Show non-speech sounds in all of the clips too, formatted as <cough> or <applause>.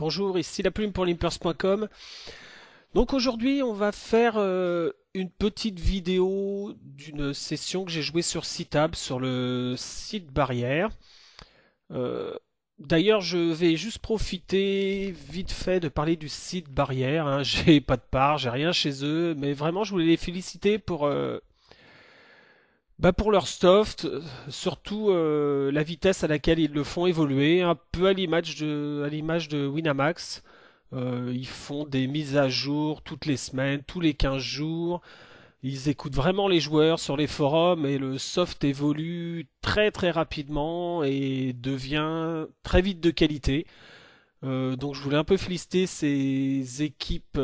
Bonjour, ici la plume pour limpers.com. Donc aujourd'hui, on va faire euh, une petite vidéo d'une session que j'ai jouée sur Citab, sur le site barrière. Euh, d'ailleurs, je vais juste profiter vite fait de parler du site barrière. Hein. <laughs> J'ai pas de part, j'ai rien chez eux, mais vraiment, je voulais les féliciter pour euh, bah, pour leur soft, surtout euh, la vitesse à laquelle ils le font évoluer, un peu à l'image de, Winamax. Euh, ils font des mises à jour toutes les semaines, tous les 15 jours. Ils écoutent vraiment les joueurs sur les forums et le soft évolue très très rapidement et devient très vite de qualité. Euh, donc je voulais un peu flister ces équipes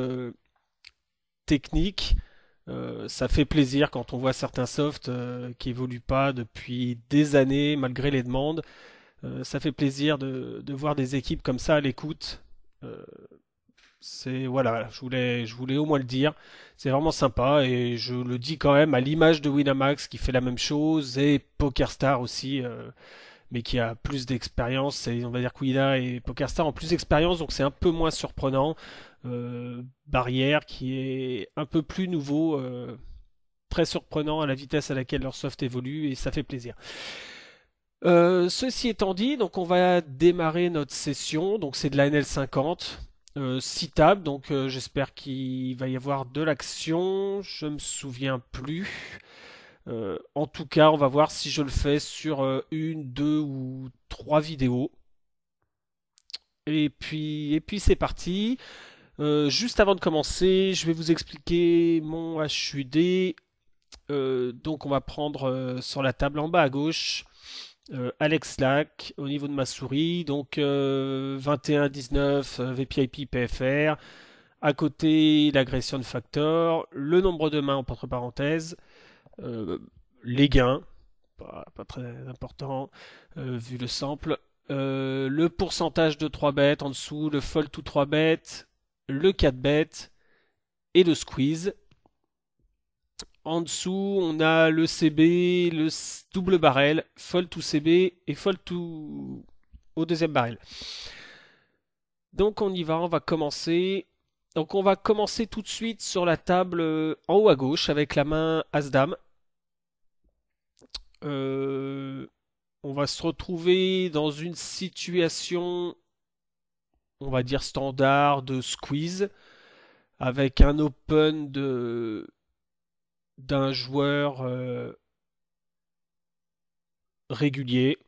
techniques euh, ça fait plaisir quand on voit certains softs euh, qui évoluent pas depuis des années malgré les demandes. Euh, ça fait plaisir de, de, voir des équipes comme ça à l'écoute. c'est voilà, je voulais, je voulais au moins le dire. C'est vraiment sympa et je le dis quand même à l'image de Winamax qui fait la même chose et PokerStar aussi mais qui a plus d'expérience. on va dire, Kouida et Pokerstar ont plus d'expérience, donc c'est un peu moins surprenant. Euh, barrière qui est un peu plus nouveau, euh, très surprenant à la vitesse à laquelle leur soft évolue, et ça fait plaisir. Euh, ceci étant dit, donc on va démarrer notre session, donc c'est de la NL50, 6 tables, donc j'espère qu'il va y avoir de l'action, je me souviens plus. Euh, en tout cas, on va voir si je le fais sur euh, une, deux ou trois vidéos. Et puis, et puis c'est parti. Euh, juste avant de commencer, je vais vous expliquer mon HUD. donc on va prendre sur la table en bas à gauche Alex Lac au niveau de ma souris. Donc 21, 19, VPIP, PFR. À côté, l'agression de factor, le nombre de mains entre parenthèses euh, les gains, pas, très important euh, vu le sample. Euh, le pourcentage de 3 bêtes en dessous, le fold to 3 bêtes, le 4 bêtes et le squeeze. En dessous, on a le CB, le double barrel, fold to CB et fold to au deuxième barrel. Donc on y va, on va commencer. Donc on va commencer tout de suite sur la table en haut à gauche avec la main As-Dame. Euh, on va se retrouver dans une situation, on va dire standard de squeeze, avec un open de d'un joueur euh, régulier.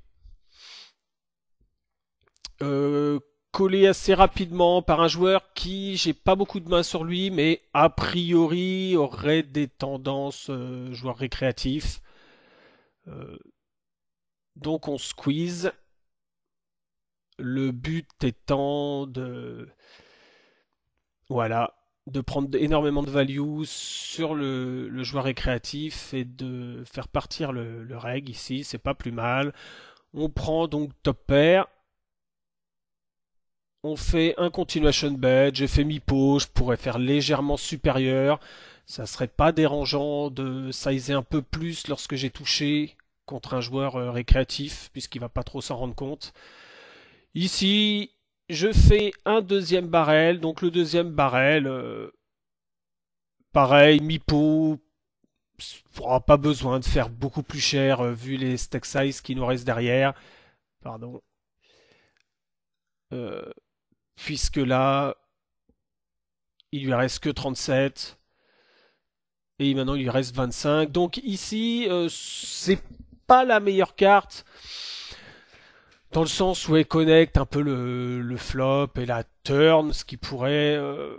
Euh, collé assez rapidement par un joueur qui j'ai pas beaucoup de mains sur lui mais a priori aurait des tendances joueurs récréatifs. récréatif euh, donc on squeeze. Le but étant de. Voilà. De prendre énormément de value sur le, joueur récréatif et de faire partir le, le reg ici, c'est pas plus mal. On prend donc top pair. On fait un continuation bet, j'ai fait mi-pot, je pourrais faire légèrement supérieur. Ça serait pas dérangeant de sizer un peu plus lorsque j'ai touché contre un joueur euh, récréatif, puisqu'il va pas trop s'en rendre compte. Ici, je fais un deuxième barrel. Donc le deuxième barrel, euh, pareil, mi-pot. pas besoin de faire beaucoup plus cher euh, vu les stack size qui nous restent derrière. Pardon. puisque là, il lui reste que 37. Et maintenant, il lui reste 25. Donc ici, c'est pas la meilleure carte dans le sens où elle connecte un peu le, flop et la turn, ce qui pourrait euh,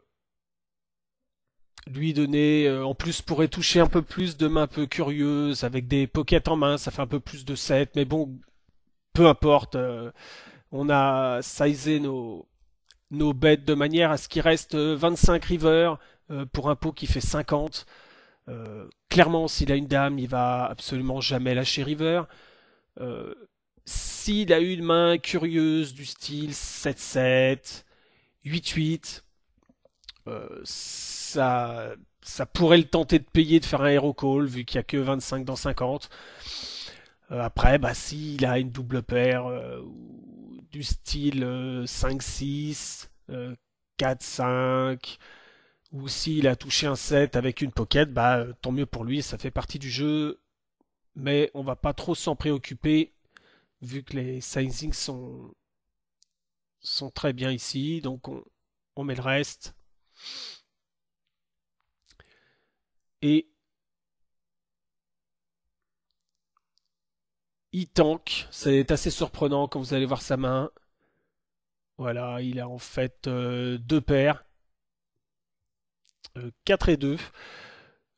lui donner, euh, en plus pourrait toucher un peu plus de mains un peu curieuses, avec des pockets en main, ça fait un peu plus de 7, mais bon, peu importe, euh, on a sizé nos, nos bêtes de manière à ce qu'il reste 25 river pour un pot qui fait 50. Euh, clairement, s'il a une dame, il va absolument jamais lâcher River. Euh, s'il a une main curieuse du style 7-7, 8-8, euh, ça, ça pourrait le tenter de payer de faire un hero call vu qu'il n'y a que 25 dans 50. après, bah, s'il a une double paire du style 5-6, 4-5, ou s'il a touché un set avec une pocket, bah euh, tant mieux pour lui, ça fait partie du jeu, mais on va pas trop s'en préoccuper vu que les sizings sont sont très bien ici, donc on, on met le reste. Et il tank, c'est assez surprenant quand vous allez voir sa main. Voilà, il a en fait euh, deux paires. 4 euh, et 2.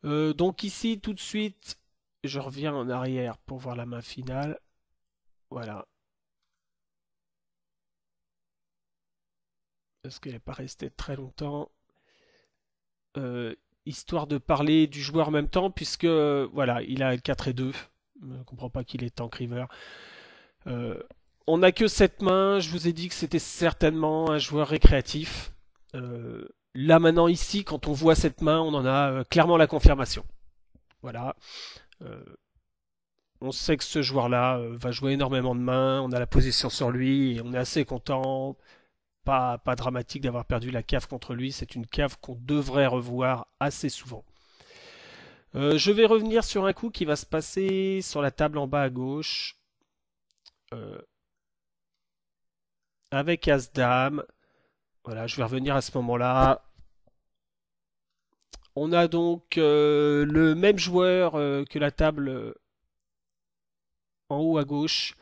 Euh, donc ici, tout de suite, je reviens en arrière pour voir la main finale. Voilà. Parce qu'elle n'est pas restée très longtemps. Euh, histoire de parler du joueur en même temps, puisque voilà, il a 4 et 2. Je ne comprends pas qu'il est tank river. on n'a que cette main. Je vous ai dit que c'était certainement un joueur récréatif. Là maintenant ici, quand on voit cette main, on en a euh, clairement la confirmation. Voilà. Euh, on sait que ce joueur-là euh, va jouer énormément de mains, on a la position sur lui, et on est assez content. Pas, pas dramatique d'avoir perdu la cave contre lui, c'est une cave qu'on devrait revoir assez souvent. je vais revenir sur un coup qui va se passer sur la table en bas à gauche. avec Asdam. Voilà, je vais revenir à ce moment-là. On a donc euh, le même joueur euh, que la table euh, en haut à gauche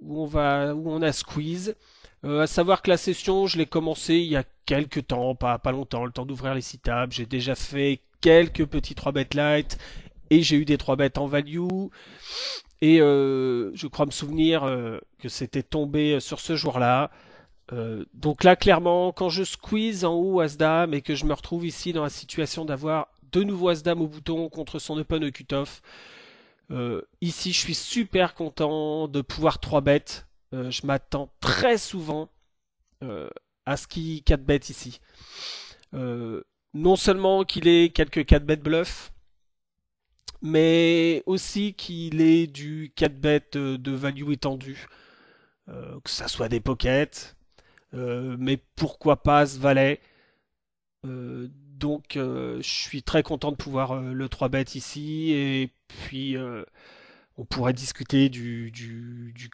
où on a squeeze. à savoir que la session, je l'ai commencé il y a quelques temps, pas, pas longtemps, le temps d'ouvrir les six tables. J'ai déjà fait quelques petits 3 bet light et j'ai eu des 3 bêtes en value. Et je crois me souvenir que c'était tombé sur ce joueur là euh, donc là, clairement, quand je squeeze en haut Asdam et que je me retrouve ici dans la situation d'avoir de nouveau Asdam au bouton contre son open au cutoff, euh, ici je suis super content de pouvoir 3 bêtes. Euh, je m'attends très souvent à ce qu'il 4 bêtes ici. non seulement qu'il ait quelques 4 bêtes bluff, mais aussi qu'il ait du 4 bêtes de value étendue. que ça soit des pockets, euh, mais pourquoi pas ce valet euh, Donc euh, je suis très content de pouvoir le 3-bet ici. Et puis on pourrait discuter du, du, du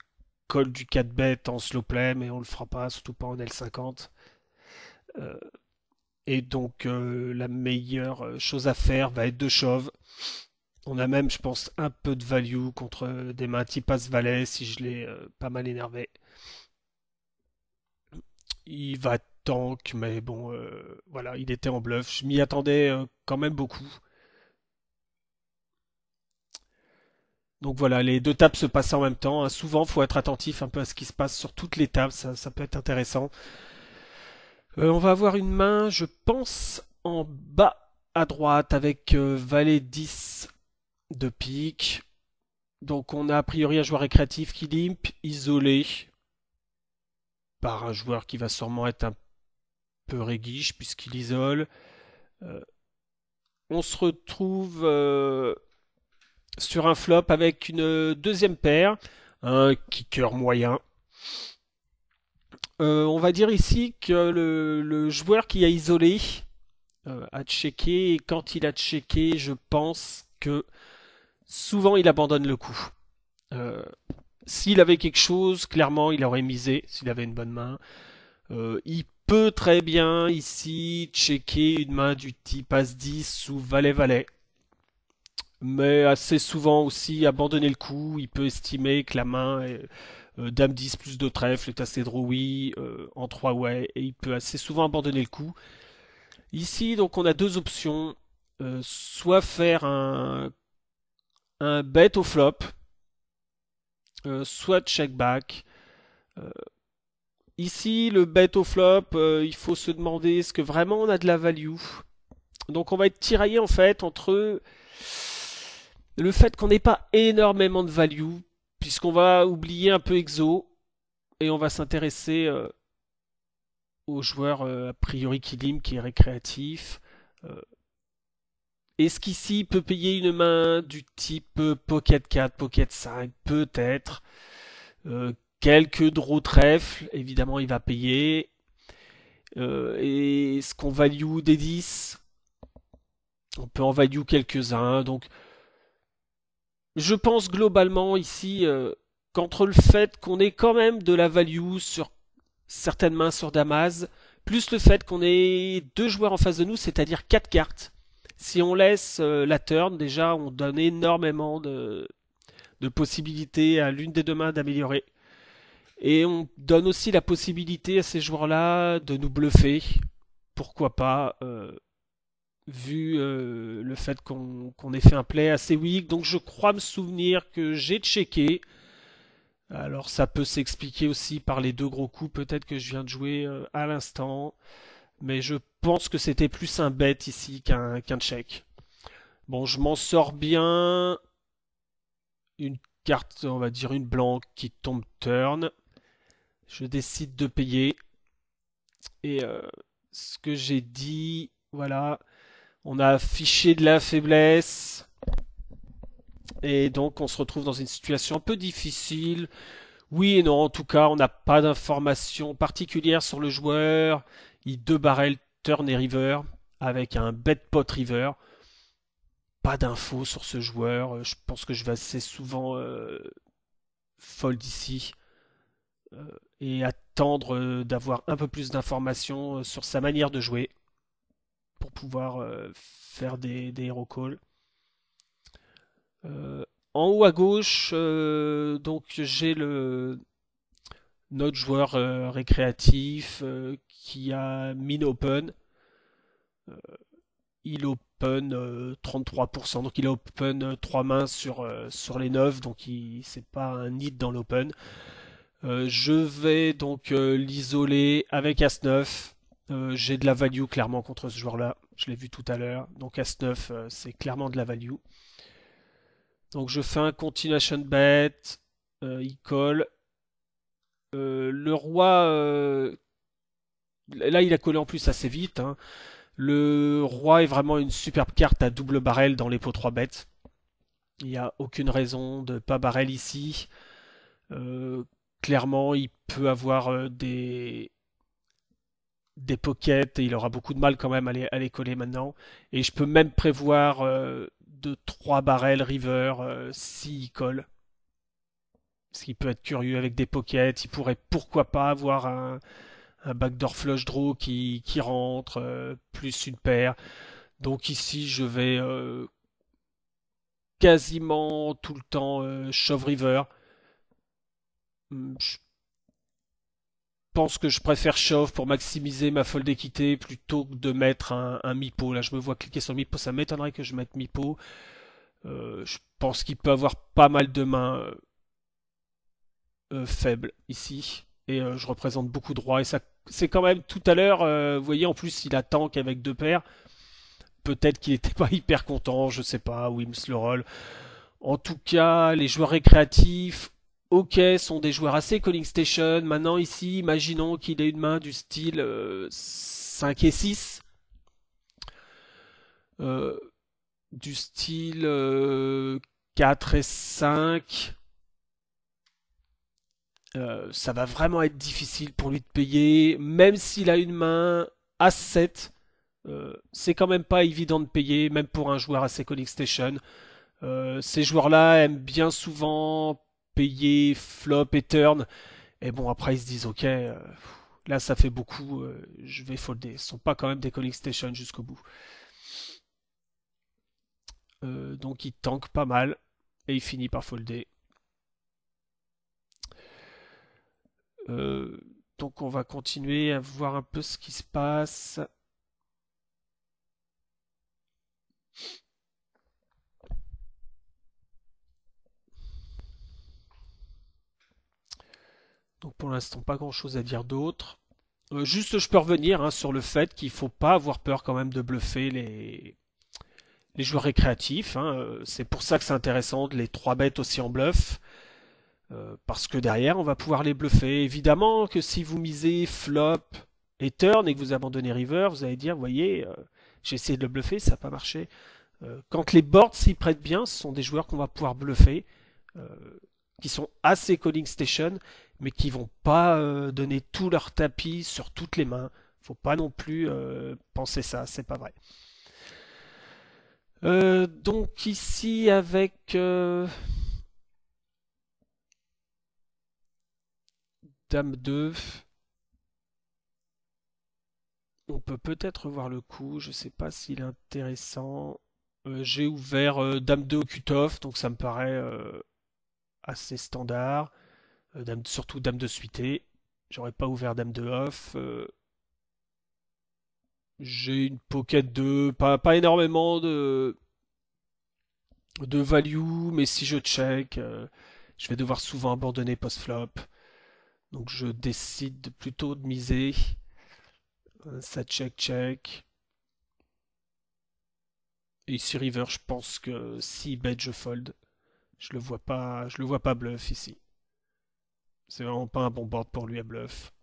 call du 4-bet en slow play, mais on le fera pas, surtout pas en L50. et donc la meilleure chose à faire va être de shove. On a même, je pense, un peu de value contre des mains type As-Valet si je l'ai pas mal énervé il va tank, mais bon, euh, voilà, il était en bluff. Je m'y attendais euh, quand même beaucoup. Donc voilà, les deux tables se passent en même temps. Souvent, hein. Souvent, faut être attentif un peu à ce qui se passe sur toutes les tables, ça, peut être intéressant. Euh, on va avoir une main, je pense, en bas à droite avec valet 10 de pique. Donc on a a priori un joueur récréatif qui limpe, isolé, par un joueur qui va sûrement être un peu réguiche puisqu'il isole. Euh, on se retrouve euh, sur un flop avec une deuxième paire, un kicker moyen. Euh, on va dire ici que le, le joueur qui a isolé a checké et quand il a checké, je pense que souvent il abandonne le coup. S'il avait quelque chose, clairement, il aurait misé, s'il avait une bonne main. Euh, il peut très bien ici checker une main du type As-10 ou Valet-Valet. Mais assez souvent aussi abandonner le coup, il peut estimer que la main euh, euh, Dame 10 plus deux trèfles est assez drawy en trois, way et il peut assez souvent abandonner le coup. Ici donc on a deux options, soit faire un, un bet au flop, euh, soit check back. Euh, ici, le bet au flop, euh, il faut se demander est-ce que vraiment on a de la value. Donc on va être tiraillé en fait entre le fait qu'on n'ait pas énormément de value, puisqu'on va oublier un peu Exo, et on va s'intéresser aux joueurs a priori qui qui est récréatif est-ce qu'ici il peut payer une main du type euh, Pocket 4, Pocket 5 Peut-être. Euh, quelques draws trèfles, évidemment il va payer. Euh, et est-ce qu'on value des 10 On peut en value quelques-uns. Donc je pense globalement ici qu'entre le fait qu'on ait quand même de la value sur certaines mains sur Damas, plus le fait qu'on ait deux joueurs en face de nous, c'est-à-dire quatre cartes si on laisse euh, la turn, déjà, on donne énormément de, possibilités à l'une des deux mains d'améliorer. Et on donne aussi la possibilité à ces joueurs-là de nous bluffer. Pourquoi pas euh, vu euh, le fait qu'on ait fait un play assez weak. Donc je crois me souvenir que j'ai checké. Alors ça peut s'expliquer aussi par les deux gros coups peut-être que je viens de jouer à l'instant mais je pense que c'était plus un bet ici qu'un qu check. Bon, je m'en sors bien. Une carte, on va dire une blanche qui tombe turn. Je décide de payer. Et euh, ce que j'ai dit, voilà, on a affiché de la faiblesse. Et donc on se retrouve dans une situation un peu difficile. Oui et non, en tout cas, on n'a pas d'informations particulières sur le joueur il deux barrel turn et river avec un bet pot river. Pas d'infos sur ce joueur. Euh, je pense que je vais assez souvent euh, fold ici euh, et attendre d'avoir un peu plus d'informations sur sa manière de jouer pour pouvoir faire des, des hero calls. en haut à gauche, donc j'ai le notre joueur euh, récréatif euh, qui a min open. Euh, il open 33%, donc il open 3 mains sur, sur les 9, donc ce c'est pas un hit dans l'open. je vais donc l'isoler avec As-9. J'ai de la value clairement contre ce joueur-là, je l'ai vu tout à l'heure. Donc As-9, c'est clairement de la value. Donc je fais un continuation bet, il colle, euh, le roi, euh, là il a collé en plus assez vite. Hein. Le roi est vraiment une superbe carte à double barrel dans les pots 3 bêtes. Il n'y a aucune raison de pas barrel ici. Euh, clairement, il peut avoir des des pockets et il aura beaucoup de mal quand même à les, à coller maintenant. Et je peux même prévoir de 3 barrels river s'il colle. Parce qu'il peut être curieux avec des pockets, il pourrait pourquoi pas avoir un, un backdoor flush draw qui, qui rentre, euh, plus une paire. Donc ici, je vais euh, quasiment tout le temps Chauve euh, shove river. Hmm, je pense que je préfère shove pour maximiser ma fold d'équité plutôt que de mettre un, un mipo. Là, je me vois cliquer sur le mipo, ça m'étonnerait que je mette mipo. je pense qu'il peut avoir pas mal de mains. Euh, faible ici. Et euh, je représente beaucoup de droit. Et ça, c'est quand même tout à l'heure, euh, vous voyez, en plus, il a tank avec deux paires. Peut-être qu'il n'était <laughs> pas hyper content, je sais pas, Wims le rôle. En tout cas, les joueurs récréatifs, ok, sont des joueurs assez calling station. Maintenant, ici, imaginons qu'il ait une main du style 5 et 6. du style 4 et 5. Euh, ça va vraiment être difficile pour lui de payer, même s'il a une main à 7. Euh, c'est quand même pas évident de payer, même pour un joueur assez Seconic Station. Euh, ces joueurs-là aiment bien souvent payer flop et turn. Et bon, après, ils se disent, ok, là, ça fait beaucoup, je vais folder. Ce sont pas quand même des Conic Station jusqu'au bout. donc, il tank pas mal et il finit par folder. Euh, donc on va continuer à voir un peu ce qui se passe. Donc pour l'instant pas grand chose à dire d'autre. Euh, juste je peux revenir hein, sur le fait qu'il faut pas avoir peur quand même de bluffer les, les joueurs récréatifs. Hein. Euh, c'est pour ça que c'est intéressant de les trois bêtes aussi en bluff. Euh, parce que derrière, on va pouvoir les bluffer. Évidemment que si vous misez flop et turn et que vous abandonnez river, vous allez dire, voyez, euh, j'ai essayé de le bluffer, ça n'a pas marché. Euh, quand les boards s'y prêtent bien, ce sont des joueurs qu'on va pouvoir bluffer, qui sont assez calling station, mais qui vont pas donner tout leur tapis sur toutes les mains. Faut pas non plus penser ça, c'est pas vrai. donc ici avec Dame 2. On peut peut-être voir le coup. Je ne sais pas s'il est intéressant. Euh, j'ai ouvert euh, Dame 2 au cutoff, donc ça me paraît euh, assez standard. surtout Dame 2 suité. J'aurais pas ouvert Dame 2 off. J'ai une pocket de, Pas, pas énormément de, de value, mais si je check, je vais devoir souvent abandonner post-flop. Donc je décide plutôt de miser euh, ça check check. Et ici river, je pense que si bet je fold. Je le vois pas, je le vois pas bluff ici. C'est vraiment pas un bon board pour lui à bluff.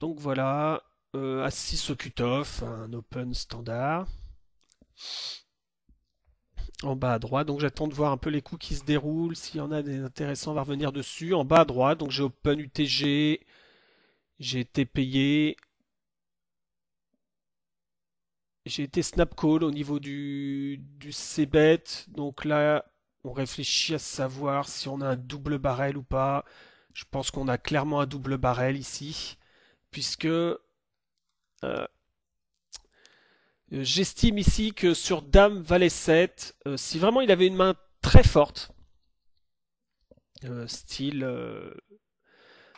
Donc voilà, euh, Assis au cutoff, un open standard. En bas à droite, donc j'attends de voir un peu les coups qui se déroulent. S'il y en a des intéressants, on va revenir dessus. En bas à droite, donc j'ai open UTG, j'ai été payé. J'ai été snap call au niveau du, du CBET. Donc là, on réfléchit à savoir si on a un double barrel ou pas. Je pense qu'on a clairement un double barrel ici, puisque euh, j'estime ici que sur Dame, Valet 7, euh, si vraiment il avait une main très forte, euh, style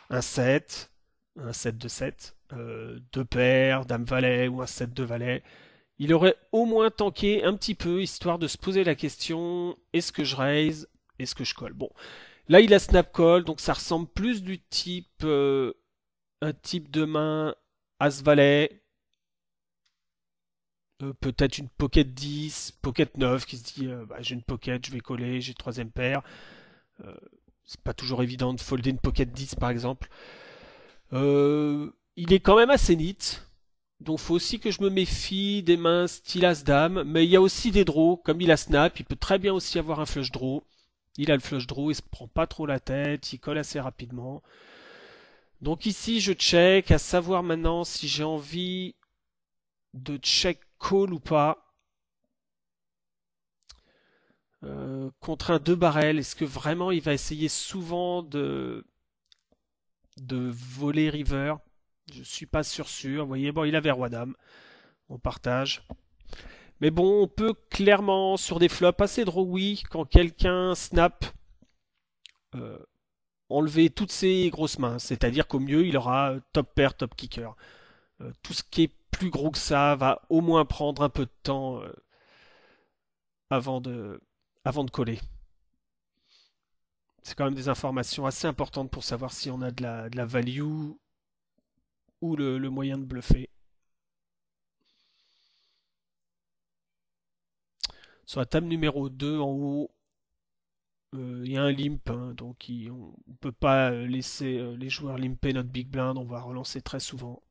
un 7, un 7 de 7, euh, deux paires, dame valet ou un 7 de valet. Il aurait au moins tanké un petit peu, histoire de se poser la question, est-ce que je raise, est-ce que je colle Bon, là il a snap call, donc ça ressemble plus du type, un type de main As-Valet, euh, peut-être une pocket 10, pocket 9 qui se dit euh, bah, j'ai une pocket, je vais coller, j'ai troisième paire. Ce euh, c'est pas toujours évident de folder une pocket 10 par exemple. il est quand même assez neat. Donc faut aussi que je me méfie des mains style As-Dame. Mais il y a aussi des draws. Comme il a snap, il peut très bien aussi avoir un flush draw. Il a le flush draw, il se prend pas trop la tête, il colle assez rapidement. Donc ici, je check, à savoir maintenant si j'ai envie de check call ou pas. Euh, contre un 2 barrel, est-ce que vraiment il va essayer souvent de, de voler river Je suis pas sûr sûr. Vous voyez, bon, il avait roi dame. On partage. Mais bon, on peut clairement, sur des flops assez Oui, quand quelqu'un snap, euh, enlever toutes ses grosses mains. C'est-à-dire qu'au mieux, il aura euh, top pair, top kicker. Euh, tout ce qui est plus gros que ça va au moins prendre un peu de temps euh, avant, de, coller. C'est quand même des informations assez importantes pour savoir si on a de la, value ou le, le moyen de bluffer. Sur la table numéro 2 en haut, euh, il y a un limp, hein, donc on ne peut pas euh, laisser euh, les joueurs limper notre big blind, on va relancer très souvent.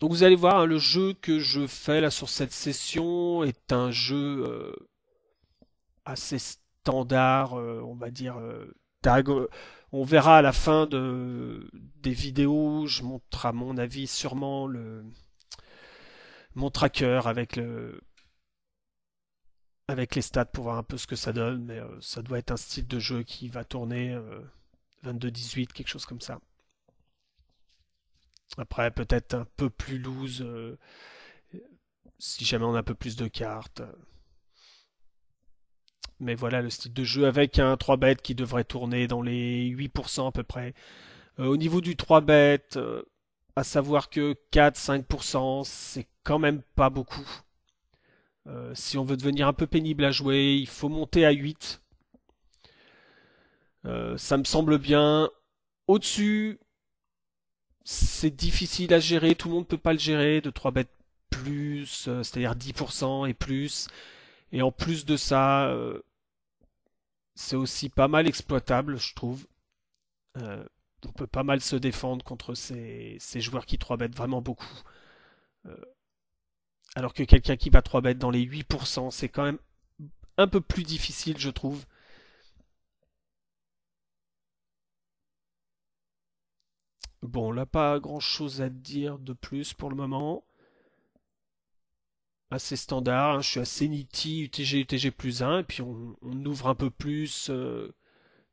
Donc vous allez voir, hein, le jeu que je fais là sur cette session est un jeu assez standard, on va dire, euh, on verra à la fin des vidéos, je montre à mon avis sûrement le, mon tracker avec le, avec les stats pour voir un peu ce que ça donne, mais euh, ça doit être un style de jeu qui va tourner 22-18, euh, quelque chose comme ça. Après, peut-être un peu plus loose, euh, si jamais on a un peu plus de cartes mais voilà le style de jeu avec un 3 bet qui devrait tourner dans les 8% à peu près. Euh, au niveau du 3 bet euh, à savoir que 4-5%, c'est quand même pas beaucoup. Euh, si on veut devenir un peu pénible à jouer, il faut monter à 8. ça me semble bien. Au-dessus, c'est difficile à gérer, tout le monde ne peut pas le gérer, de 3 bêtes plus, c'est-à-dire 10% et plus. Et en plus de ça, c'est aussi pas mal exploitable, je trouve. Euh, on peut pas mal se défendre contre ces, joueurs qui 3 bêtent vraiment beaucoup. Euh, alors que quelqu'un qui va 3 bêtes dans les 8%, c'est quand même un peu plus difficile, je trouve. Bon, là, pas grand chose à dire de plus pour le moment assez standard. Hein. Je suis assez nitty, UTG, UTG plus 1, et puis on, ouvre un peu plus euh,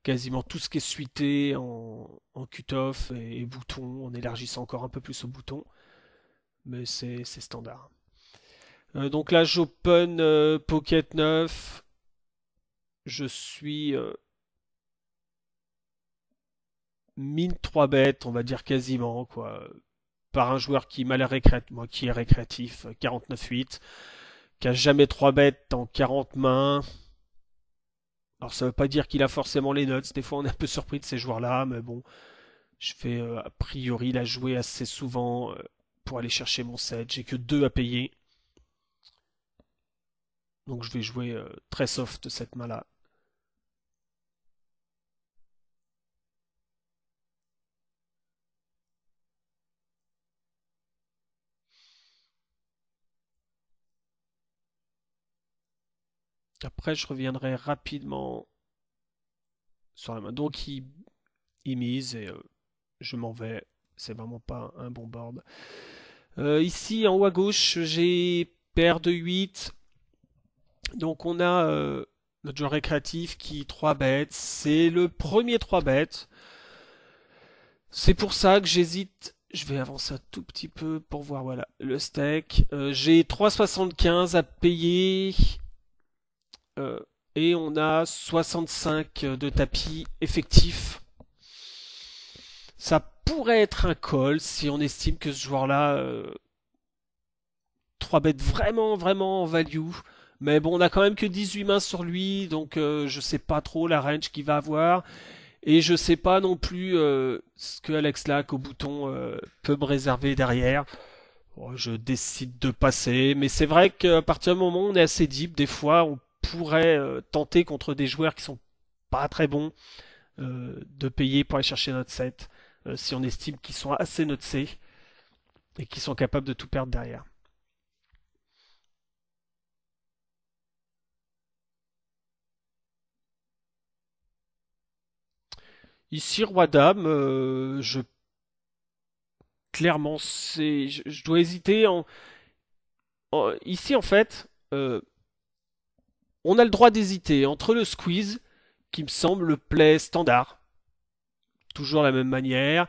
quasiment tout ce qui est suité en, en cut et, bouton, en élargissant encore un peu plus au bouton. Mais c'est standard. Euh, donc là, j'open euh, Pocket 9. Je suis mine 3 bêtes, on va dire quasiment, quoi par un joueur qui est mal moi qui est récréatif, 49-8, euh, qui a jamais 3 bêtes en 40 mains. Alors ça ne veut pas dire qu'il a forcément les notes, des fois on est un peu surpris de ces joueurs-là, mais bon, je vais euh, a priori la jouer assez souvent euh, pour aller chercher mon set, j'ai que 2 à payer. Donc je vais jouer très soft cette main-là. Après, je reviendrai rapidement sur la main. Donc, il, mise et euh, je m'en vais. C'est vraiment pas un bon board. Euh, ici, en haut à gauche, j'ai paire de 8. Donc, on a euh, notre joueur récréatif qui 3 bêtes. C'est le premier 3 bêtes. C'est pour ça que j'hésite. Je vais avancer un tout petit peu pour voir voilà le stack. j'ai 3,75 à payer euh, et on a 65 euh, de tapis effectifs. Ça pourrait être un call si on estime que ce joueur-là 3 euh, bêtes vraiment vraiment en value. Mais bon, on a quand même que 18 mains sur lui, donc je sais pas trop la range qu'il va avoir. Et je sais pas non plus ce que Alex Lac au bouton peut me réserver derrière. Oh, je décide de passer, mais c'est vrai qu'à partir du moment on est assez deep, des fois pourrait euh, tenter contre des joueurs qui sont pas très bons euh, de payer pour aller chercher notre set euh, si on estime qu'ils sont assez notés et qu'ils sont capables de tout perdre derrière. Ici, Roi Dame, je clairement c'est, je, dois hésiter. En... Ici, en fait, on a le droit d'hésiter entre le squeeze, qui me semble le play standard, toujours la même manière,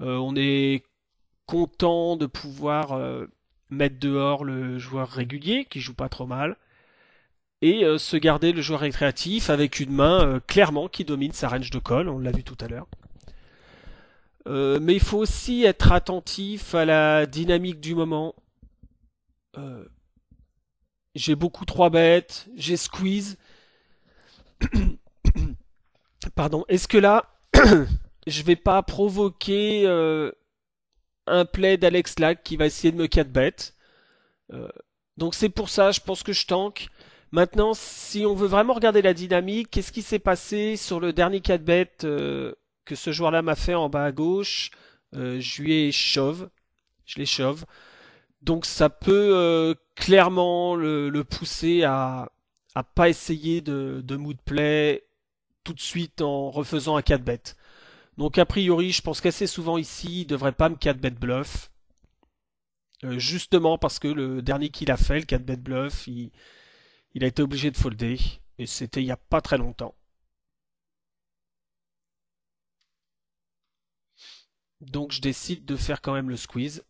euh, on est content de pouvoir euh, mettre dehors le joueur régulier, qui joue pas trop mal, et euh, se garder le joueur récréatif avec une main clairement qui domine sa range de call, on l'a vu tout à l'heure. mais il faut aussi être attentif à la dynamique du moment j'ai beaucoup 3 bêtes, j'ai squeeze. <coughs> Pardon, est-ce que là, <coughs> je vais pas provoquer euh, un play d'Alex Lac qui va essayer de me 4 bêtes euh, Donc c'est pour ça, je pense que je tank. Maintenant, si on veut vraiment regarder la dynamique, qu'est-ce qui s'est passé sur le dernier 4 bêtes euh, que ce joueur-là m'a fait en bas à gauche Je lui ai chauve. Je l'ai chauve. Donc ça peut euh, clairement le, pousser à, à pas essayer de, de mood play tout de suite en refaisant un 4 bet. Donc a priori, je pense qu'assez souvent ici, il devrait pas me 4 bet bluff. Euh, justement parce que le dernier qu'il a fait, le 4 bet bluff, il, il a été obligé de folder. Et c'était il n'y a pas très longtemps. Donc je décide de faire quand même le squeeze.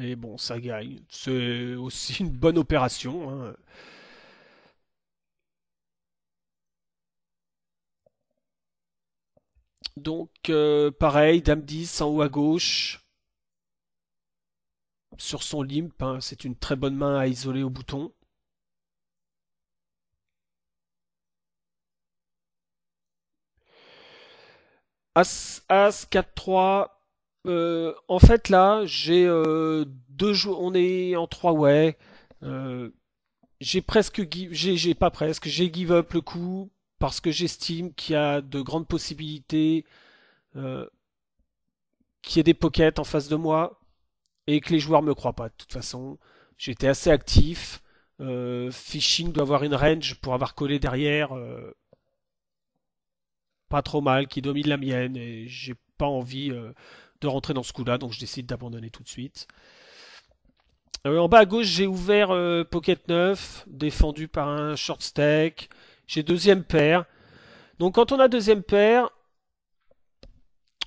Et bon, ça gagne. C'est aussi une bonne opération. Hein. Donc, euh, pareil, Dame 10 en haut à gauche. Sur son limp, hein, c'est une très bonne main à isoler au bouton. As, As, 4-3. Euh, en fait, là, j'ai euh, deux jours. On est en trois ouais. Euh, j'ai presque, j'ai pas presque, j'ai give up le coup parce que j'estime qu'il y a de grandes possibilités qu'il y ait des pockets en face de moi et que les joueurs me croient pas. De toute façon, j'étais assez actif. Fishing doit avoir une range pour avoir collé derrière. pas trop mal, qui domine la mienne et j'ai pas envie de rentrer dans ce coup-là, donc je décide d'abandonner tout de suite. Euh, en bas à gauche, j'ai ouvert euh, pocket 9, défendu par un short stack. J'ai deuxième paire. Donc quand on a deuxième paire,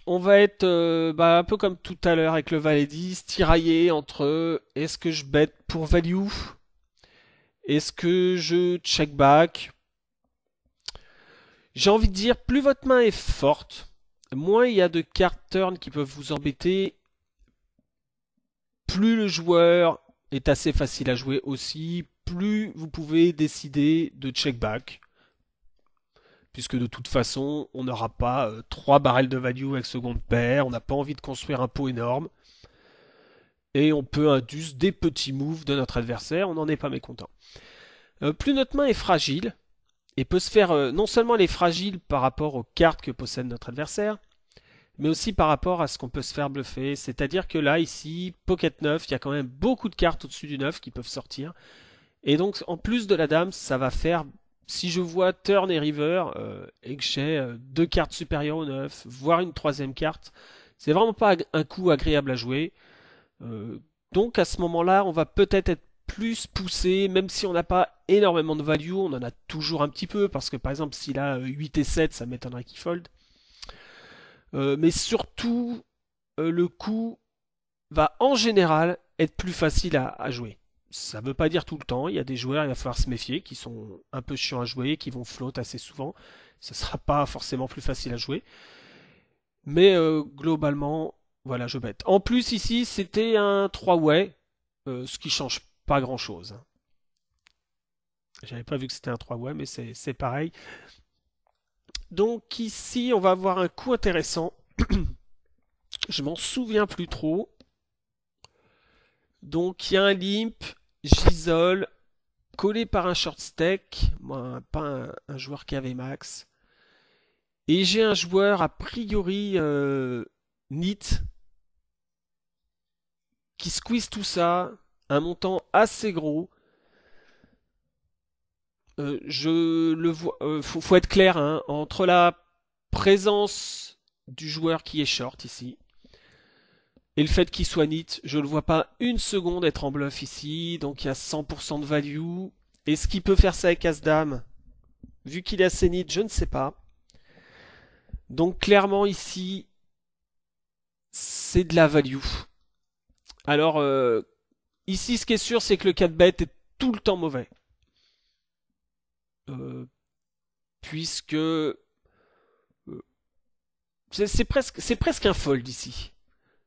on va être euh, bah, un peu comme tout à l'heure avec le valet 10, tiraillé entre est-ce que je bête pour value Est-ce que je check back J'ai envie de dire, plus votre main est forte, moins il y a de cartes turn qui peuvent vous embêter, plus le joueur est assez facile à jouer aussi, plus vous pouvez décider de check back. Puisque de toute façon, on n'aura pas euh, trois 3 barrels de value avec seconde paire, on n'a pas envie de construire un pot énorme. Et on peut induire des petits moves de notre adversaire, on n'en est pas mécontent. Euh, plus notre main est fragile, et peut se faire euh, non seulement les fragiles par rapport aux cartes que possède notre adversaire, mais aussi par rapport à ce qu'on peut se faire bluffer. C'est-à-dire que là, ici, Pocket 9, il y a quand même beaucoup de cartes au-dessus du 9 qui peuvent sortir. Et donc, en plus de la dame, ça va faire, si je vois Turn et River, euh, et que j'ai euh, deux cartes supérieures au 9, voire une troisième carte, c'est vraiment pas un coup agréable à jouer. donc à ce moment-là, on va peut-être être plus poussé, même si on n'a pas énormément de value, on en a toujours un petit peu, parce que par exemple s'il a 8 euh, et 7, ça m'étonnerait qu'il fold. Euh, mais surtout, euh, le coup va en général être plus facile à, jouer. Ça ne veut pas dire tout le temps, il y a des joueurs, il va falloir se méfier, qui sont un peu chiants à jouer, qui vont float assez souvent. Ça ne sera pas forcément plus facile à jouer. Mais globalement, voilà, je bête. En plus, ici, c'était un 3-way, ce qui change grand chose. J'avais pas vu que c'était un 3-way, mais c'est pareil. Donc ici, on va avoir un coup intéressant. <clears throat> Je m'en souviens plus trop. Donc il y a un limp, j'isole, collé par un short stack, pas un, joueur qui avait max. Et j'ai un joueur a priori euh, nit qui squeeze tout ça un montant assez gros. Euh, je le vois, euh, faut, être clair, hein. entre la présence du joueur qui est short ici et le fait qu'il soit nit, je le vois pas une seconde être en bluff ici, donc il y a 100% de value. Est-ce qu'il peut faire ça avec As-Dame Vu qu'il est assez nit, je ne sais pas. Donc clairement ici, c'est de la value. Alors, euh, Ici, ce qui est sûr, c'est que le 4 bet est tout le temps mauvais. Euh, puisque euh, c'est presque un fold ici.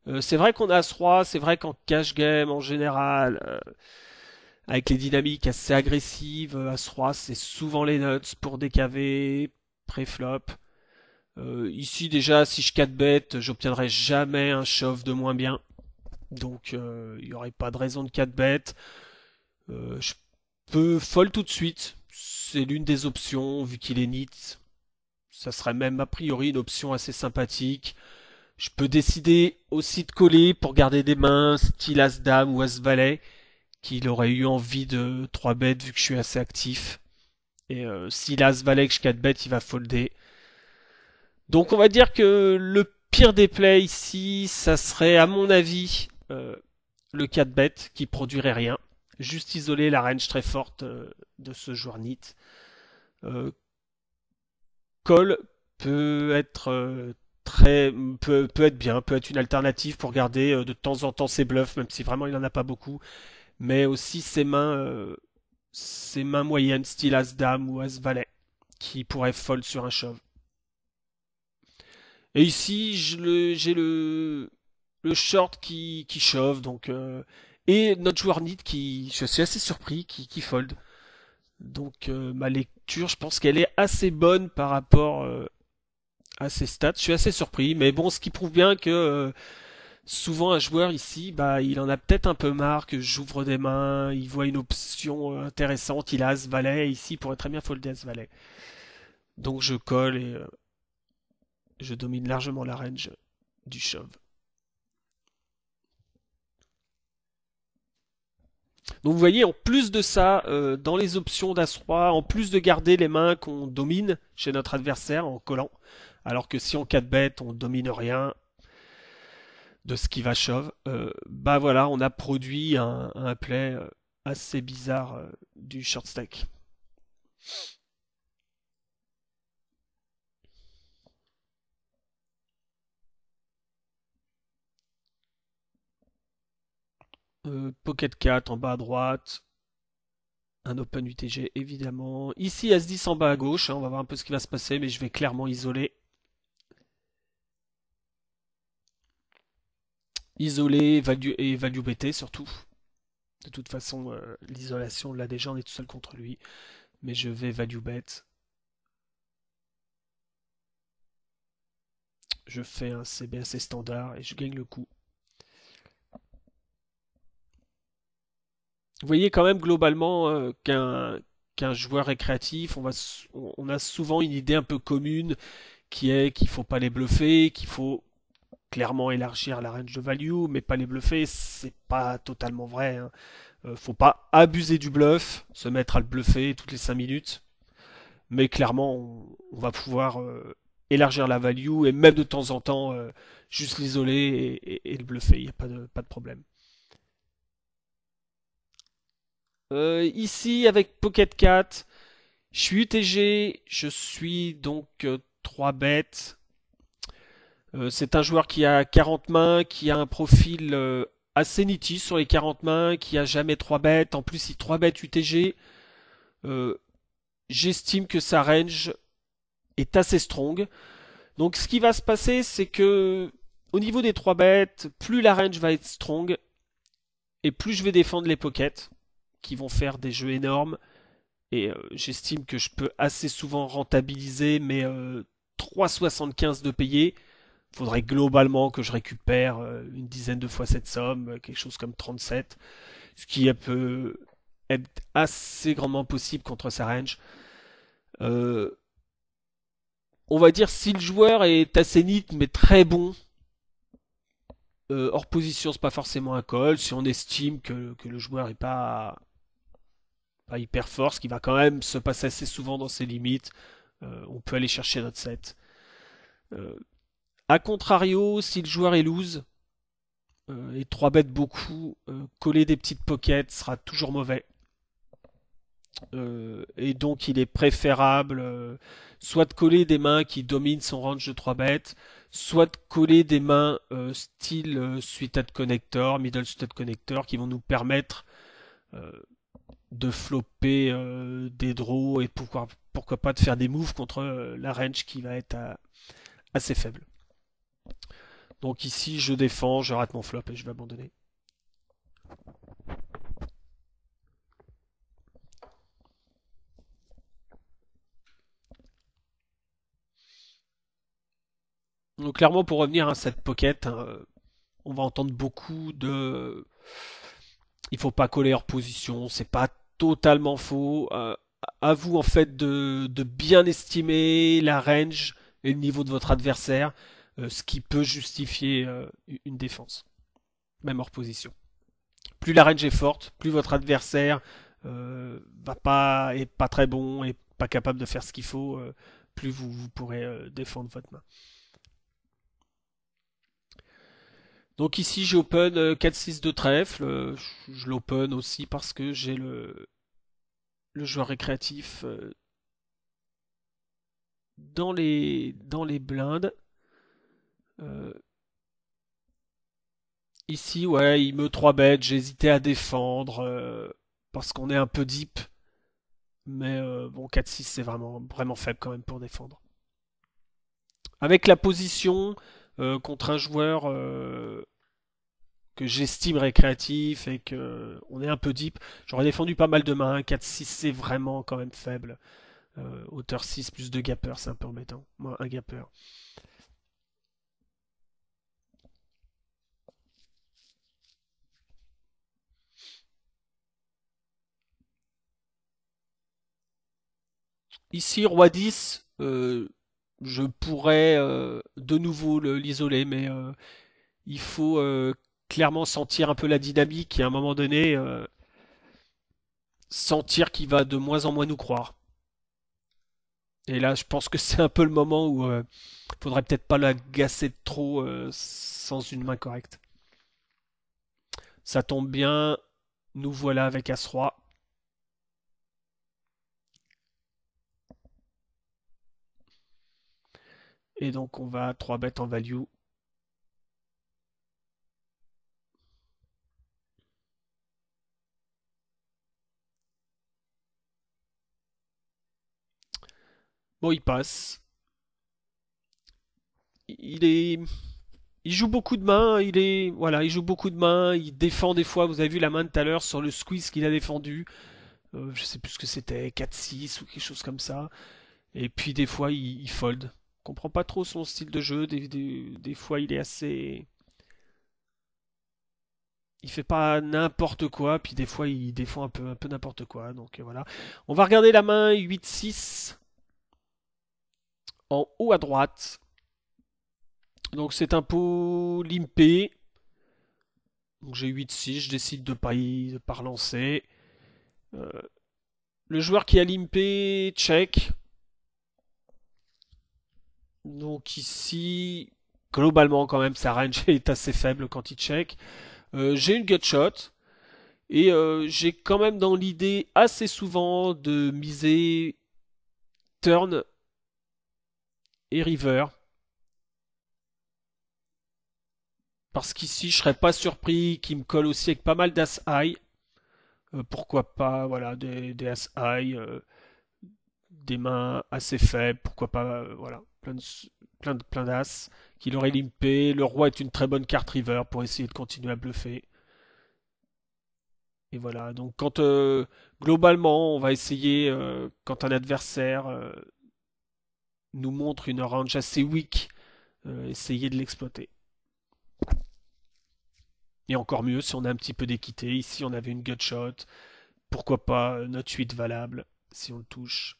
Euh, c'est vrai qu'on a As 3, c'est vrai qu'en cash game en général, avec les dynamiques assez agressives, As 3 c'est souvent les nuts pour décaver, pré-flop. ici déjà, si je 4 bet, j'obtiendrai jamais un shove de moins bien. Donc euh, il n'y aurait pas de raison de 4 bêtes. Euh, je peux folle tout de suite. C'est l'une des options, vu qu'il est nit. Ça serait même a priori une option assez sympathique. Je peux décider aussi de coller pour garder des mains style As-Dame ou As-Valet, qu'il aurait eu envie de 3 bêtes vu que je suis assez actif. Et euh, si l'As-Valet que je 4 bêtes, il va folder. Donc on va dire que le pire des plays ici, ça serait à mon avis euh, le 4 bet qui produirait rien. Juste isoler la range très forte euh, de ce joueur nit. Euh, Call peut être très peut, peut, être bien, peut être une alternative pour garder de temps en temps ses bluffs, même si vraiment il en a pas beaucoup. Mais aussi ses mains ses mains moyennes, style As Dame ou As Valet, qui pourraient fold sur un shove. Et ici, j'ai le, le short qui, qui chauffe, donc euh, et notre joueur nid qui, je suis assez surpris, qui, qui fold. Donc euh, ma lecture, je pense qu'elle est assez bonne par rapport euh, à ses stats. Je suis assez surpris, mais bon, ce qui prouve bien que souvent un joueur ici, bah, il en a peut-être un peu marre que j'ouvre des mains, il voit une option intéressante, il a as valet ici, il pourrait très bien folder as valet. Donc je colle et je domine largement la range du chauve. Donc vous voyez, en plus de ça, euh, dans les options das en plus de garder les mains qu'on domine chez notre adversaire en collant, alors que si on 4 bête, on domine rien de ce qui va chauve, euh, bah voilà, on a produit un, play euh, assez bizarre du short stack. Euh, Pocket 4 en bas à droite. Un Open UTG évidemment. Ici S10 en bas à gauche. Hein, on va voir un peu ce qui va se passer, mais je vais clairement isoler. Isoler value, et value better surtout. De toute façon, euh, l'isolation, là déjà on est tout seul contre lui. Mais je vais value bet. Je fais un CBAC standard et je gagne le coup. vous voyez quand même globalement euh, qu'un joueur est créatif, on, a souvent une idée un peu commune qui est qu'il faut pas les bluffer, qu'il faut clairement élargir la range de value, mais pas les bluffer, c'est pas totalement vrai. Hein. Euh, faut pas abuser du bluff, se mettre à le bluffer toutes les 5 minutes, mais clairement on, va pouvoir euh, élargir la value et même de temps en temps juste l'isoler et, le bluffer, il n'y a pas de, pas de problème. Euh, ici, avec Pocket Cat, je suis UTG, je suis donc 3 euh, bêtes. Euh, c'est un joueur qui a 40 mains, qui a un profil assez nitty sur les 40 mains, qui a jamais 3 bêtes. En plus, il 3 bêtes UTG. J'estime que sa range est assez strong. Donc ce qui va se passer, c'est que au niveau des 3 bêtes, plus la range va être strong, et plus je vais défendre les pockets qui vont faire des jeux énormes. Et euh, j'estime que je peux assez souvent rentabiliser mes 3,75 euh, de payer. Faudrait globalement que je récupère euh, une dizaine de fois cette somme, quelque chose comme 37, ce qui peut être assez grandement possible contre sa range. on va dire si le joueur est assez nit mais très bon hors position c'est pas forcément un call si on estime que, que le joueur est pas pas hyper force, qui va quand même se passer assez souvent dans ses limites. Euh, on peut aller chercher notre set. a euh, contrario, si le joueur est loose euh, et 3 bêtes beaucoup, coller des petites pockets sera toujours mauvais. et donc il est préférable soit de coller des mains qui dominent son range de 3 bêtes, soit de coller des mains style suite suited connector, middle suited connector, qui vont nous permettre de flopper euh, des draws et pourquoi, pourquoi pas de faire des moves contre euh, la range qui va être euh, assez faible. Donc ici, je défends, je rate mon flop et je vais abandonner. Donc clairement, pour revenir à cette pocket, hein, on va entendre beaucoup de... Il faut pas coller hors position, c'est pas totalement faux. à euh, vous en fait de, bien estimer la range et le niveau de votre adversaire, euh, ce qui peut justifier euh, une défense, même hors position. Plus la range est forte, plus votre adversaire va pas est pas très bon et pas capable de faire ce qu'il faut, plus vous pourrez défendre votre main. Donc ici j'ai open 4-6 euh, de trèfle, euh, je l'open aussi parce que j'ai le, le joueur récréatif euh, dans les, dans les blindes. ici ouais il me 3 bêtes, hésité à défendre parce qu'on est un peu deep. Mais bon 4-6 c'est vraiment, vraiment faible quand même pour défendre. Avec la position, euh, contre un joueur euh, que j'estime récréatif et que on est un peu deep. J'aurais défendu pas mal de mains. 4-6 c'est vraiment quand même faible. Euh, hauteur 6 plus 2 gappers, c'est un peu embêtant. Moi, un gapper. Ici, roi 10, euh, je pourrais euh, de nouveau l'isoler, mais euh, il faut euh, clairement sentir un peu la dynamique et à un moment donné sentir qu'il va de moins en moins nous croire. Et là, je pense que c'est un peu le moment où il faudrait peut-être pas l'agacer trop sans une main correcte. Ça tombe bien, nous voilà avec as Et donc on va 3 bêtes en value. Bon, il passe. Il est il joue beaucoup de mains, il est voilà, il joue beaucoup de mains, il défend des fois, vous avez vu la main de tout à l'heure sur le squeeze qu'il a défendu. Euh, je sais plus ce que c'était, 4-6 ou quelque chose comme ça. Et puis des fois il fold comprend pas trop son style de jeu. Des, des, fois, il est assez. Il fait pas n'importe quoi, puis des fois, il défend un peu, un peu n'importe quoi. Donc voilà. On va regarder la main 8-6 en haut à droite. Donc c'est un pot limpé. Donc j'ai 8-6, je décide de ne pas, y, relancer. Euh, le joueur qui a limpé, check. Donc ici, globalement quand même, sa range <laughs> est assez faible quand il check. Euh, j'ai une gutshot. Et euh, j'ai quand même dans l'idée assez souvent de miser turn et river. Parce qu'ici, je serais pas surpris qu'il me colle aussi avec pas mal d'as high. Euh, pourquoi pas, voilà, des, des as high des mains assez faibles, pourquoi pas, euh, voilà, plein de, plein plein d'as, qu'il aurait limpé. Le roi est une très bonne carte river pour essayer de continuer à bluffer. Et voilà, donc quand euh, globalement on va essayer, euh, quand un adversaire nous montre une range assez weak, essayer de l'exploiter. Et encore mieux si on a un petit peu d'équité. Ici on avait une gutshot, pourquoi pas notre suite valable si on le touche.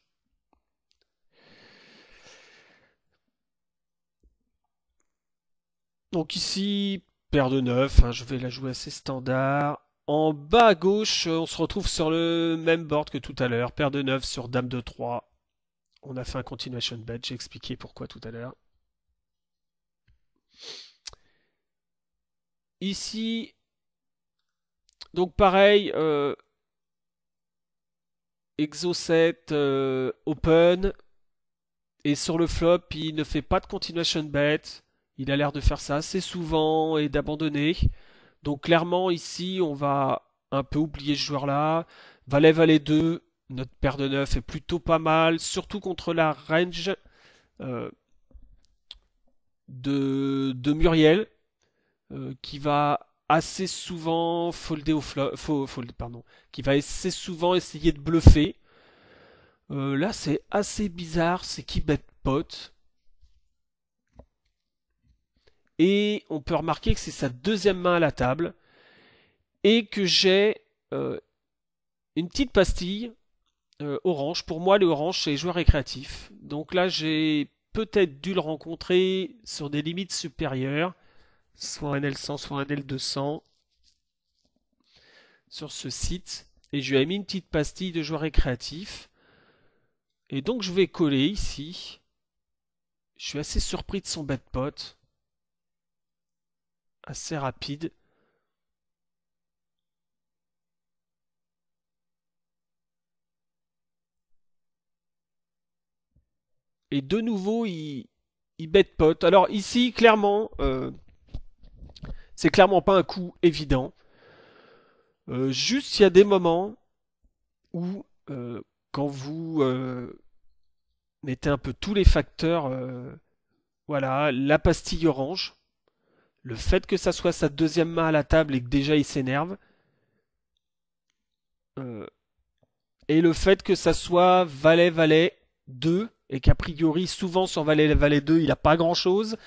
Donc ici, paire de 9, hein, je vais la jouer assez standard. En bas à gauche, euh, on se retrouve sur le même board que tout à l'heure. Paire de 9 sur dame de 3. On a fait un continuation bet, j'ai expliqué pourquoi tout à l'heure. Ici, donc pareil, euh, Exo 7 euh, open. Et sur le flop, il ne fait pas de continuation bet. Il a l'air de faire ça assez souvent et d'abandonner. Donc clairement ici, on va un peu oublier ce joueur-là. Valet, les deux. notre paire de neuf est plutôt pas mal, surtout contre la range euh, de, de, Muriel, euh, qui va assez souvent folder au pardon, qui va assez souvent essayer de bluffer. Euh, là, c'est assez bizarre, c'est qui bête pote et on peut remarquer que c'est sa deuxième main à la table et que j'ai euh, une petite pastille euh, orange. Pour moi, le orange, c'est joueur récréatif. Donc là, j'ai peut-être dû le rencontrer sur des limites supérieures, soit un L100, soit un L200, sur ce site. Et je lui ai mis une petite pastille de joueur récréatif. Et donc, je vais coller ici. Je suis assez surpris de son bad pot assez rapide. Et de nouveau, il, il bête pote. Alors ici, clairement, euh, c'est clairement pas un coup évident. Euh, juste, il y a des moments où, euh, quand vous mettez un peu tous les facteurs, voilà, la pastille orange, le fait que ça soit sa deuxième main à la table et que déjà il s'énerve, euh, et le fait que ça soit valet-valet 2, et qu'a priori souvent sur valet-valet 2 il n'a pas grand-chose,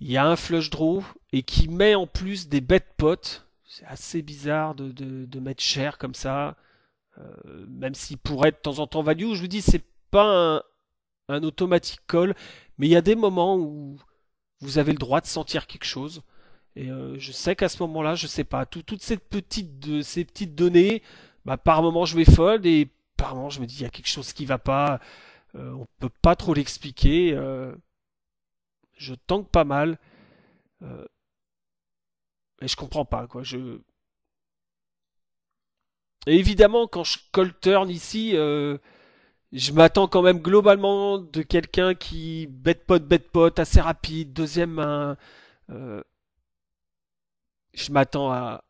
il y a un flush draw, et qui met en plus des bêtes potes, c'est assez bizarre de, mettre cher comme ça, euh, même s'il pourrait être de temps en temps value, je vous dis c'est pas un, un automatique call, mais il y a des moments où vous avez le droit de sentir quelque chose. Et euh, je sais qu'à ce moment-là, je sais pas, tout, toutes ces petites, de, ces petites données, bah, par moment je vais folle et par moment je me dis il y a quelque chose qui va pas, On euh, on peut pas trop l'expliquer. Euh, je tangue pas mal. et je comprends pas quoi. Je... Et évidemment quand je call turn ici, je m'attends quand même globalement de quelqu'un qui bête pote, bête pote, assez rapide, deuxième main. Euh, je m'attends à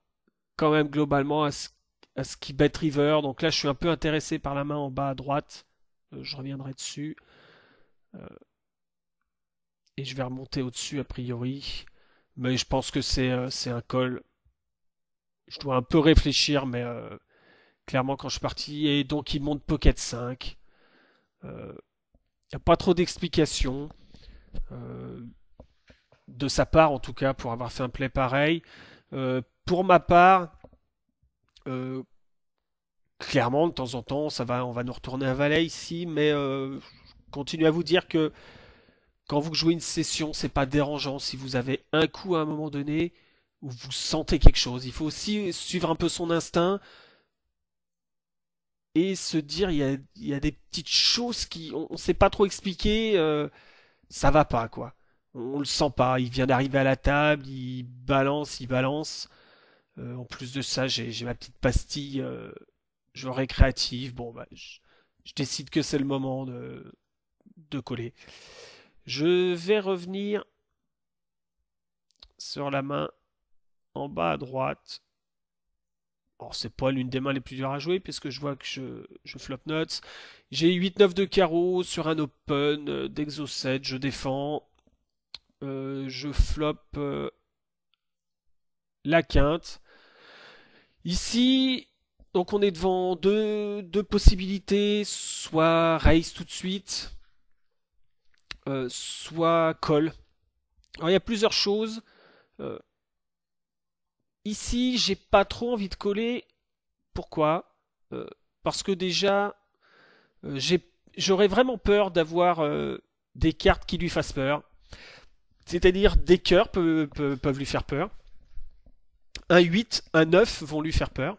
quand même globalement à ce, à ce qui bête river. Donc là, je suis un peu intéressé par la main en bas à droite. Euh, je reviendrai dessus. Euh, et je vais remonter au-dessus a priori. Mais je pense que c'est c'est un call. Je dois un peu réfléchir, mais clairement quand je suis parti. Et donc il monte pocket 5. Il euh, n'y a pas trop d'explications. Euh, de sa part, en tout cas, pour avoir fait un play pareil. Euh, pour ma part, clairement, de temps en temps, ça va, on va nous retourner à Valais ici, mais je continue à vous dire que quand vous jouez une session, c'est pas dérangeant. Si vous avez un coup à un moment donné où vous sentez quelque chose, il faut aussi suivre un peu son instinct et se dire il y a, des petites choses qui on, ne sait pas trop expliquer, euh, ça va pas quoi. On, ne le sent pas. Il vient d'arriver à la table, il balance, il balance. Euh, en plus de ça, j'ai ma petite pastille euh, je genre récréative. Bon bah, je, je décide que c'est le moment de de coller. Je vais revenir sur la main en bas à droite c'est pas l'une des mains les plus dures à jouer, puisque je vois que je, je flop notes. J'ai 8-9 de carreau sur un open, euh, d'exo 7, je défends. Euh, je flop euh, la quinte. Ici, donc on est devant deux, deux possibilités, soit raise tout de suite, soit call. Alors il y a plusieurs choses. Ici, j'ai pas trop envie de coller. Pourquoi euh, Parce que déjà, euh, j'aurais vraiment peur d'avoir euh, des cartes qui lui fassent peur. C'est-à-dire, des cœurs peuvent, lui faire peur. Un 8, un 9 vont lui faire peur.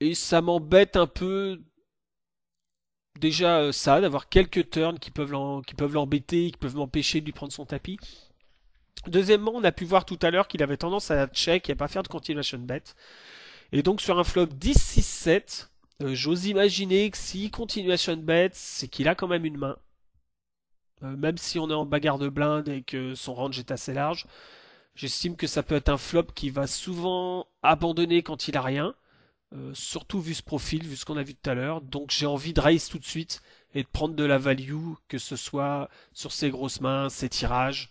et ça m'embête un peu déjà ça, d'avoir quelques turns qui peuvent l'embêter, qui peuvent m'empêcher de lui prendre son tapis. Deuxièmement, on a pu voir tout à l'heure qu'il avait tendance à check et à pas faire de continuation bet. Et donc sur un flop 10-6-7, euh, j'ose imaginer que si continuation bet, c'est qu'il a quand même une main. Euh, même si on est en bagarre de blinde et que son range est assez large, j'estime que ça peut être un flop qui va souvent abandonner quand il a rien. Euh, surtout vu ce profil, vu ce qu'on a vu tout à l'heure. Donc j'ai envie de raise tout de suite et de prendre de la value, que ce soit sur ses grosses mains, ses tirages,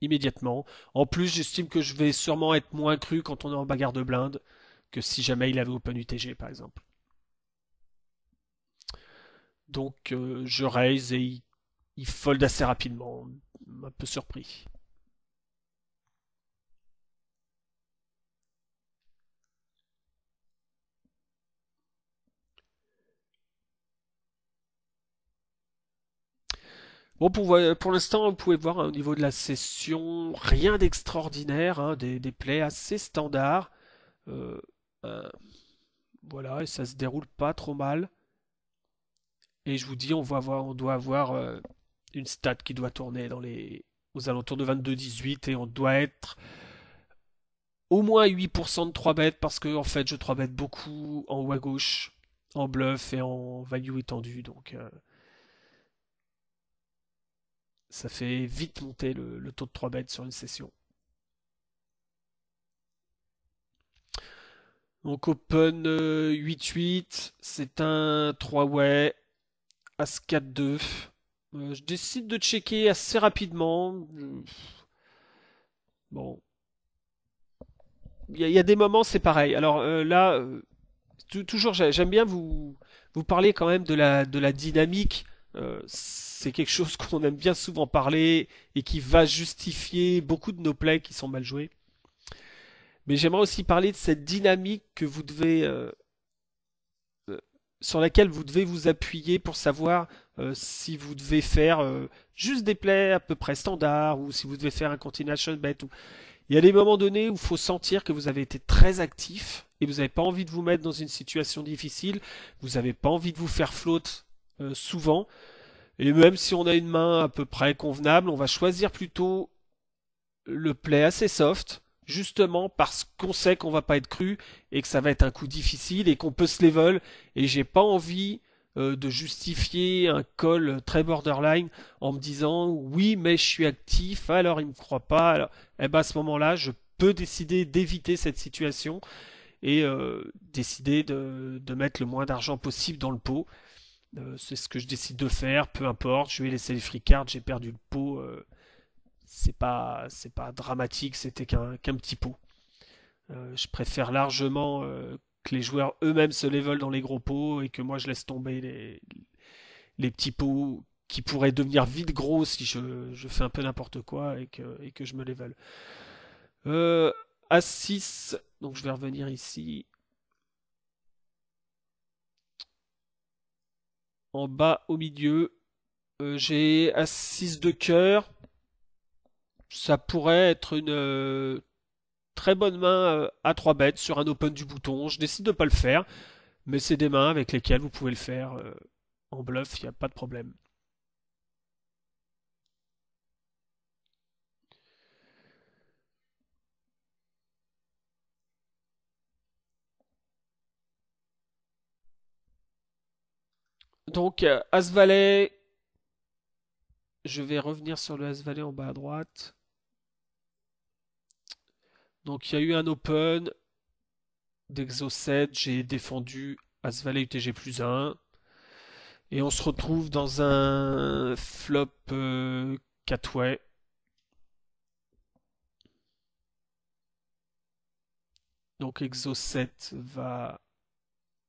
immédiatement. En plus, j'estime que je vais sûrement être moins cru quand on est en bagarre de blinde que si jamais il avait UTG par exemple. Donc euh, je raise et il, il fold assez rapidement, un peu surpris. Bon, pour, pour l'instant, vous pouvez voir hein, au niveau de la session, rien d'extraordinaire, hein, des, des plays assez standards. Euh, euh, voilà, et ça se déroule pas trop mal. Et je vous dis, on, va on doit avoir euh, une stat qui doit tourner dans les, aux alentours de 22-18 et on doit être au moins 8% de 3 bêtes parce que fait je 3 bêtes beaucoup en haut à gauche, en bluff et en value étendue. Donc ça fait vite monter le, taux de 3 bêtes sur une session. Donc Open 8-8, euh, c'est un 3-way, As-4-2. Euh, je décide de checker assez rapidement. Bon. Il y, a des moments, c'est pareil. Alors euh, là, toujours, j'aime bien vous, parler quand même de la, de la dynamique c'est quelque chose <laughs> qu'on aime bien souvent parler et qui va justifier beaucoup de nos plays qui sont mal joués. Mais j'aimerais aussi parler de cette dynamique que vous devez euh, euh, sur laquelle vous devez vous appuyer pour savoir euh, si vous devez faire juste des plays à peu près standards ou si vous devez faire un continuation bet. Il y a des moments donnés où il faut sentir que vous avez été très actif et vous n'avez pas envie de vous mettre dans une situation difficile, vous n'avez pas envie de vous faire flotte souvent. Et même si on a une main à peu près convenable, on va choisir plutôt le play assez soft, justement parce qu'on sait qu'on va pas être cru et que ça va être un coup difficile et qu'on peut se level et j'ai pas envie euh, de justifier un call très borderline en me disant oui mais je suis actif alors il me croit pas alors eh ben, à ce moment-là je peux décider d'éviter cette situation et euh, décider de mettre le moins d'argent possible dans le pot euh, c'est ce que je décide de faire, peu importe, je vais laisser les free cards, j'ai perdu le pot, euh, c'est pas c'est pas dramatique, c'était qu'un petit pot. Euh, je préfère largement que les joueurs eux-mêmes se levelent dans les gros pots et que moi je laisse tomber les, les petits pots qui pourraient devenir vite gros si je, fais un peu n'importe quoi et que, je me level. à 6, donc je vais revenir ici. en bas au milieu. Euh, j'ai As 6 de cœur. Ça pourrait être une euh, très bonne main euh, à 3 bêtes sur un open du bouton. Je décide de pas le faire, mais c'est des mains avec lesquelles vous pouvez le faire en bluff, il n'y a pas de problème. Donc, euh, As Valet. Je vais revenir sur le As Valet en bas à droite. Donc, il y a eu un open d'Exo 7. J'ai défendu As Valet UTG plus 1. Et on se retrouve dans un flop 4 euh, Donc Exo 7 va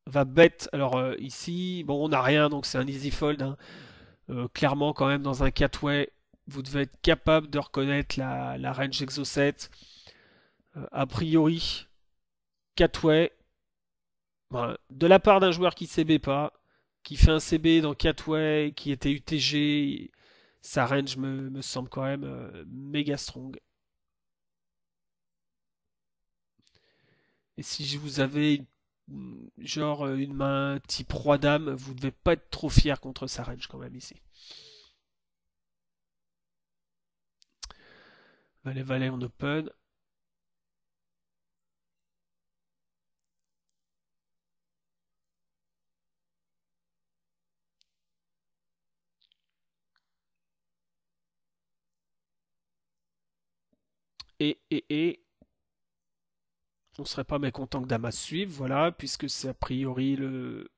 va bête Alors euh, ici, bon, on n'a rien, donc c'est un easy fold. Hein. Euh, clairement, quand même, dans un 4-way, vous devez être capable de reconnaître la, range exo 7. Euh, a priori, 4-way, ben, de la part d'un joueur qui CB pas, qui fait un CB dans 4-way, qui était UTG, sa range me, me semble quand même méga strong. Et si vous avez une Mm, genre euh, une main type roi dame, vous devez pas être trop fier contre sa range quand même ici. Valet valet en open. Et, et, et, on serait pas mécontent que Damas suive, voilà, puisque c'est a priori le,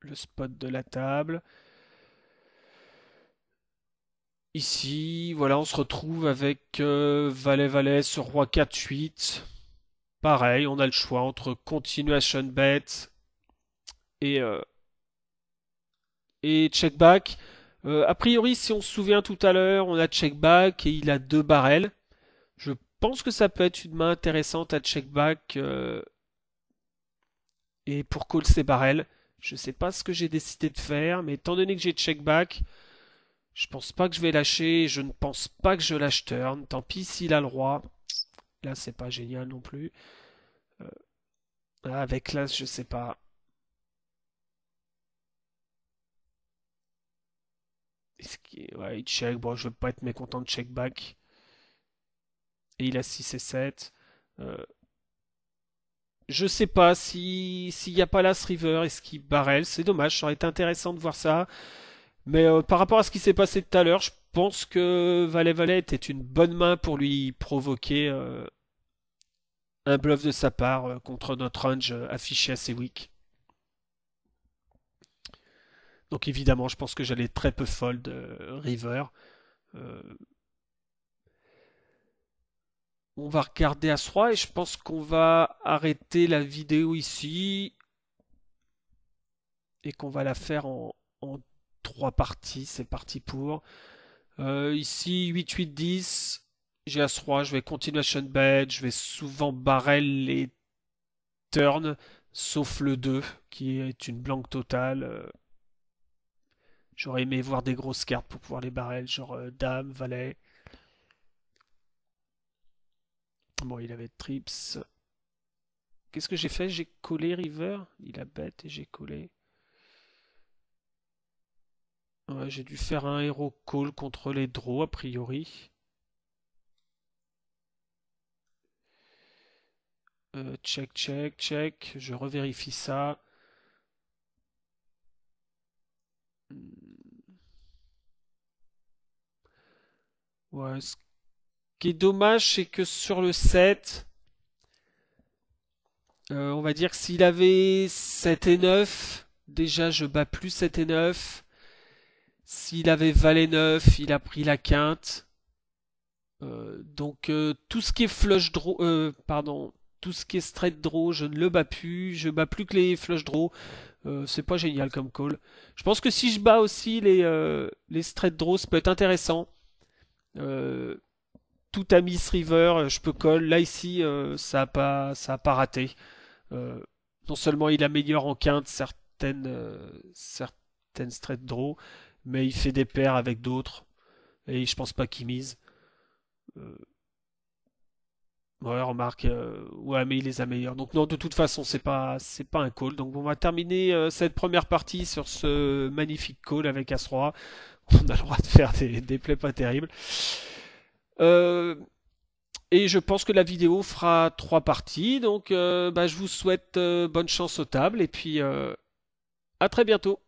le spot de la table. Ici, voilà, on se retrouve avec euh, Valet-Valet sur Roi 4-8. Pareil, on a le choix entre Continuation Bet et, euh, et Check Back. Euh, a priori, si on se souvient tout à l'heure, on a Check Back et il a deux barrels pense que ça peut être une main intéressante à check back euh, et pour call ses barrels. Je sais pas ce que j'ai décidé de faire, mais étant donné que j'ai check back, je pense pas que je vais lâcher, je ne pense pas que je lâche turn. Tant pis s'il a le roi. Là, c'est pas génial non plus. Euh, avec l'as, je sais pas. Ouais, check. Bon, je veux pas être mécontent de check back et il a 6 et 7. Euh, je sais pas s'il n'y a pas Las River et ce qui Barrel, c'est dommage, ça aurait été intéressant de voir ça. Mais euh, par rapport à ce qui s'est passé tout à l'heure, je pense que Valet Valet était une bonne main pour lui provoquer euh, un bluff de sa part euh, contre notre range affiché assez weak. Donc évidemment, je pense que j'allais très peu fold River on va regarder As-Roi et je pense qu'on va arrêter la vidéo ici et qu'on va la faire en, en trois parties. C'est parti pour. Euh, ici, 8-8-10. J'ai as 3. je vais continuation bet, je vais souvent barrel les turns, sauf le 2 qui est une blanque totale. Euh, j'aurais aimé voir des grosses cartes pour pouvoir les barrel, genre euh, dame, valet. Bon, il avait trips. Qu'est-ce que j'ai fait J'ai collé River. Il a bête et j'ai collé. j'ai dû faire un hero call contre les draws, a priori. Euh, check, check, check. Je revérifie ça. Hmm. Ouais, qui est dommage, c'est que sur le 7, euh, on va dire que s'il avait 7 et 9, déjà je bats plus 7 et 9. S'il avait valet 9, il a pris la quinte. Euh, donc euh, tout ce qui est flush draw, pardon, tout ce qui est straight draw, je ne le bats plus. Je bats plus que les flush draw. c'est pas génial comme call. Je pense que si je bats aussi les, les straight draw, ça peut être intéressant. Euh, tout à Miss river, je peux call. Là ici, euh, ça n'a pas, ça pas raté. Euh, non seulement il améliore en quinte certaines, euh, certaines straight draw, mais il fait des paires avec d'autres. Et je pense pas qu'il mise. Ouais, remarque, ouais, mais il les améliore. Donc non, de toute façon, c'est pas, c'est pas un call. Donc on va terminer cette première partie sur ce magnifique call avec as <laughs> On a le droit de faire des, des plays pas terribles. Euh, et je pense que la vidéo fera trois parties. Donc, euh, bah, je vous souhaite euh, bonne chance aux tables et puis à très bientôt.